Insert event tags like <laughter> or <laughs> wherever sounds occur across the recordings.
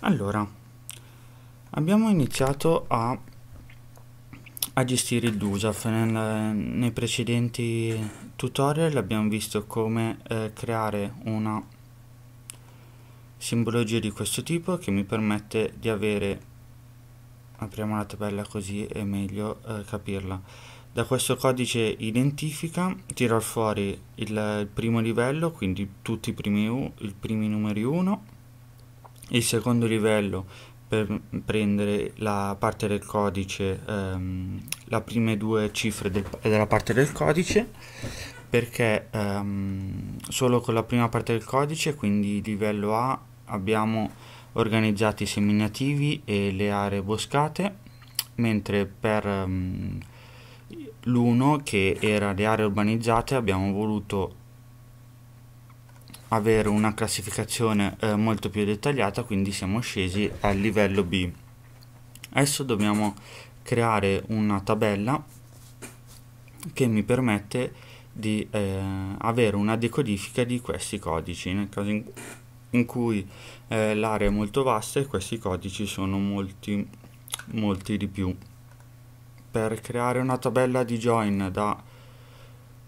Allora, abbiamo iniziato a, a gestire il DUSAF. Nel, nei precedenti tutorial abbiamo visto come eh, creare una simbologia di questo tipo che mi permette di avere apriamo la tabella così è meglio eh, capirla da questo codice identifica tirò fuori il, il primo livello quindi tutti i primi, i primi numeri 1 il secondo livello per prendere la parte del codice, ehm, la prime due cifre del, della parte del codice, perché ehm, solo con la prima parte del codice, quindi livello A, abbiamo organizzati i seminativi e le aree boscate, mentre per ehm, l'1 che era le aree urbanizzate abbiamo voluto avere una classificazione eh, molto più dettagliata quindi siamo scesi al livello B adesso dobbiamo creare una tabella che mi permette di eh, avere una decodifica di questi codici nel caso in, in cui eh, l'area è molto vasta e questi codici sono molti molti di più per creare una tabella di join da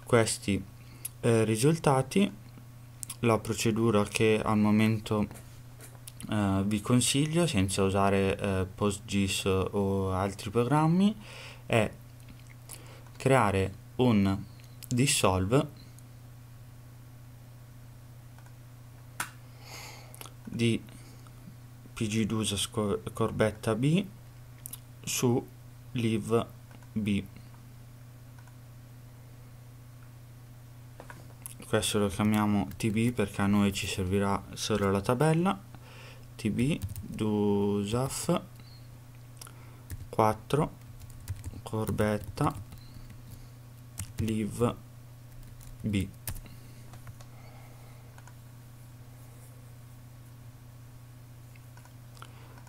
questi eh, risultati la procedura che al momento eh, vi consiglio senza usare eh, PostGIS o altri programmi è creare un dissolve di pgdusa corbetta B su live questo lo chiamiamo tb perché a noi ci servirà solo la tabella tb dusaf 4 corbetta live b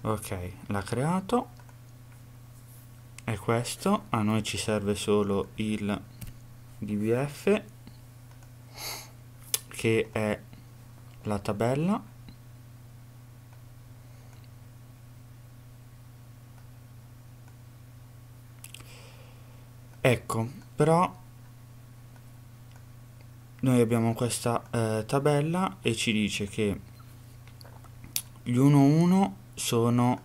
ok l'ha creato e questo a noi ci serve solo il dbf che è la tabella ecco però noi abbiamo questa eh, tabella e ci dice che gli 1-1 sono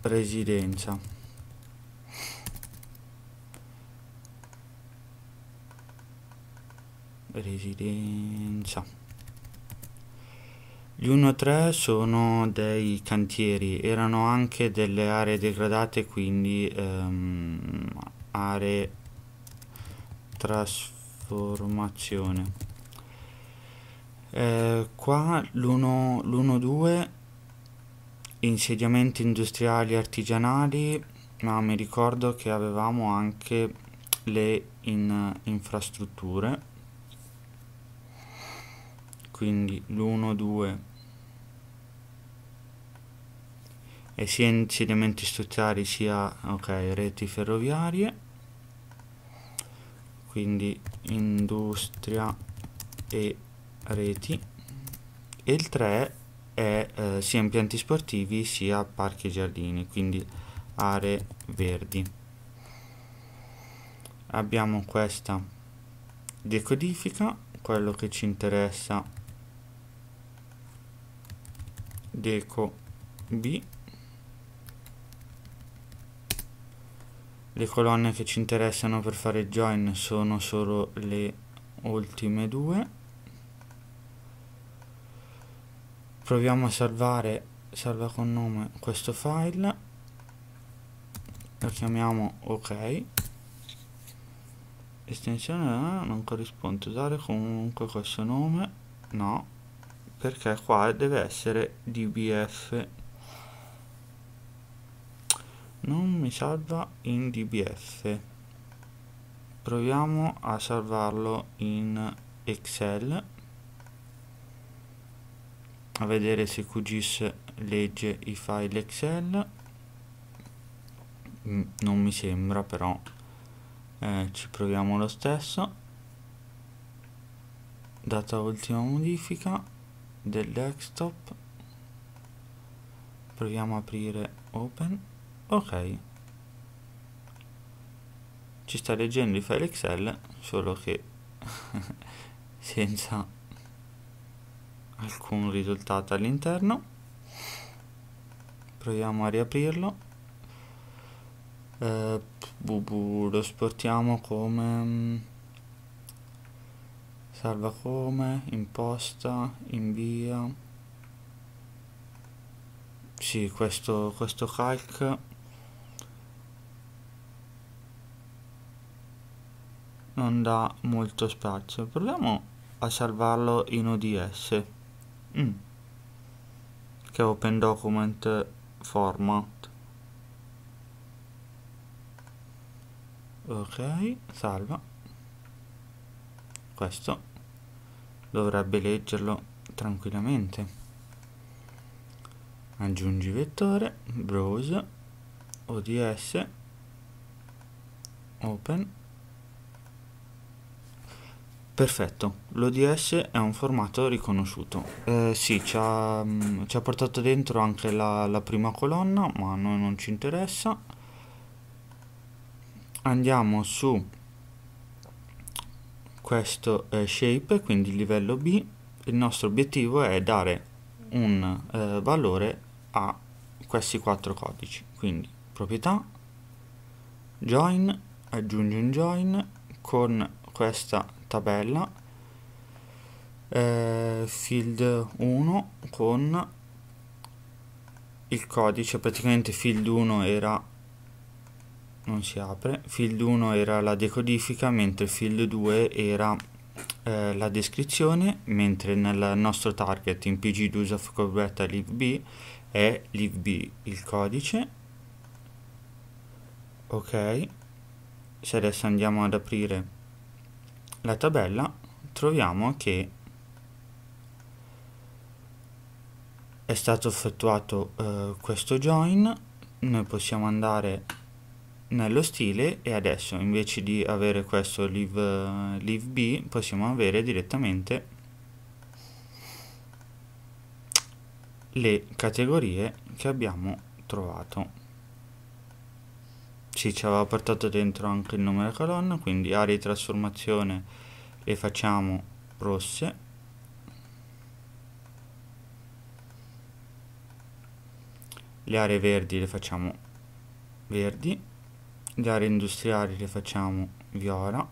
residenza residenza gli 1-3 e sono dei cantieri erano anche delle aree degradate quindi ehm, aree trasformazione eh, qua l'1-2 insediamenti industriali e artigianali ma mi ricordo che avevamo anche le in, infrastrutture quindi l'1 2 e sia insediamenti strutturali sia ok reti ferroviarie quindi industria e reti e il 3 è eh, sia impianti sportivi sia parchi e giardini quindi aree verdi abbiamo questa decodifica quello che ci interessa è deco b le colonne che ci interessano per fare join sono solo le ultime due proviamo a salvare salva con nome questo file lo chiamiamo ok estensione non corrisponde usare comunque questo nome no perché qua deve essere dbf non mi salva in dbf proviamo a salvarlo in excel a vedere se QGIS legge i file excel mm, non mi sembra però eh, ci proviamo lo stesso data ultima modifica del desktop proviamo a aprire open ok ci sta leggendo i file excel solo che <laughs> senza alcun risultato all'interno proviamo a riaprirlo eh, bu bu, lo sportiamo come mm, salva come, imposta, invia sì questo, questo calc non dà molto spazio proviamo a salvarlo in ODS mm. che è Open Document Format ok salva questo dovrebbe leggerlo tranquillamente aggiungi vettore browse ods open perfetto l'ods è un formato riconosciuto eh, sì ci ha, mm, ci ha, portato dentro anche la, la prima colonna ma a noi non ci interessa andiamo su questo eh, shape, quindi il livello B, il nostro obiettivo è dare un eh, valore a questi quattro codici, quindi proprietà, join, aggiungi un join con questa tabella, eh, field 1 con il codice, praticamente field 1 era non si apre field 1 era la decodifica mentre field 2 era eh, la descrizione mentre nel nostro target in pg d'uso of corretta live è live il codice ok se adesso andiamo ad aprire la tabella troviamo che è stato effettuato eh, questo join noi possiamo andare nello stile e adesso invece di avere questo leave, leave B possiamo avere direttamente le categorie che abbiamo trovato sì, ci aveva portato dentro anche il nome della colonna quindi aree di trasformazione le facciamo rosse le aree verdi le facciamo verdi le aree industriali le facciamo viola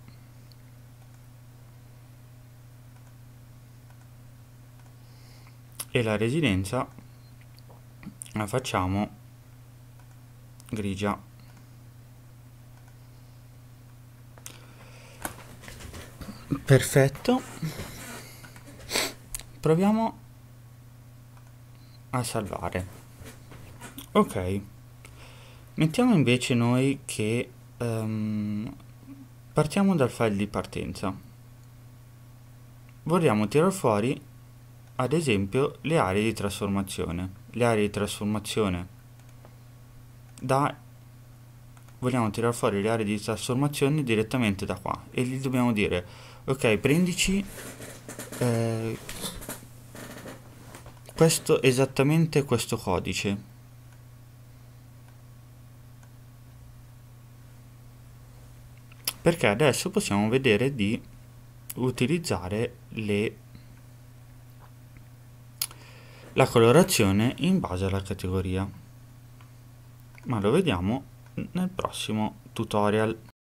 e la residenza la facciamo grigia perfetto proviamo a salvare ok Mettiamo invece noi che um, partiamo dal file di partenza. Vogliamo tirar fuori ad esempio le aree di trasformazione. Le aree di trasformazione da vogliamo tirar fuori le aree di trasformazione direttamente da qua e gli dobbiamo dire ok prendici eh, questo esattamente questo codice perché adesso possiamo vedere di utilizzare le, la colorazione in base alla categoria ma lo vediamo nel prossimo tutorial